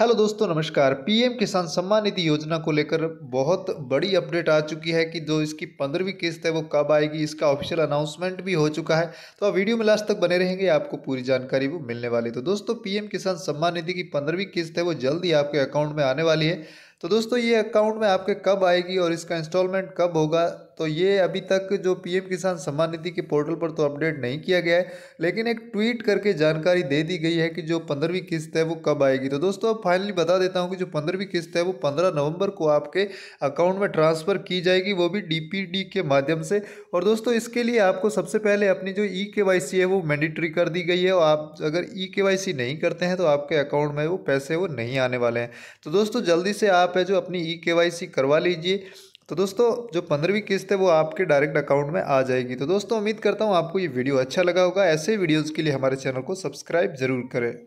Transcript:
hello दोस्तों नमस्कार PM किसान सम्मान निधि योजना को लेकर बहुत बड़ी अपडेट आ चुकी है कि जो इसकी पंद्रहवीं किस्त है वो कब आएगी इसका ऑफिशियल अनाउंसमेंट भी हो चुका है तो आप वीडियो में लास्ट तक बने रहेंगे आपको पूरी जानकारी वो मिलने वाली तो दोस्तों पीएम किसान सम्मान निधि की पंद्रहवीं किस्त है वो जल्द आपके अकाउंट में आने वाली है तो दोस्तों ये अकाउंट में आपके कब आएगी और इसका इंस्टॉलमेंट कब होगा तो ये अभी तक जो पीएम किसान सम्मान निधि के पोर्टल पर तो अपडेट नहीं किया गया है लेकिन एक ट्वीट करके जानकारी दे दी गई है कि जो पंद्रहवीं किस्त है वो कब आएगी तो दोस्तों अब फाइनली बता देता हूँ कि जो पंद्रहवीं किस्त है वो पंद्रह नवंबर को आपके अकाउंट में ट्रांसफ़र की जाएगी वो भी डी के माध्यम से और दोस्तों इसके लिए आपको सबसे पहले अपनी जो ई के है वो मैंडेटरी कर दी गई है और आप अगर ई के नहीं करते हैं तो आपके अकाउंट में वो पैसे वो नहीं आने वाले हैं तो दोस्तों जल्दी से आप है जो अपनी ई करवा लीजिए तो दोस्तों जो पंद्रहवीं किस्त है वो आपके डायरेक्ट अकाउंट में आ जाएगी तो दोस्तों उम्मीद करता हूँ आपको ये वीडियो अच्छा लगा होगा ऐसे वीडियोज़ के लिए हमारे चैनल को सब्सक्राइब जरूर करें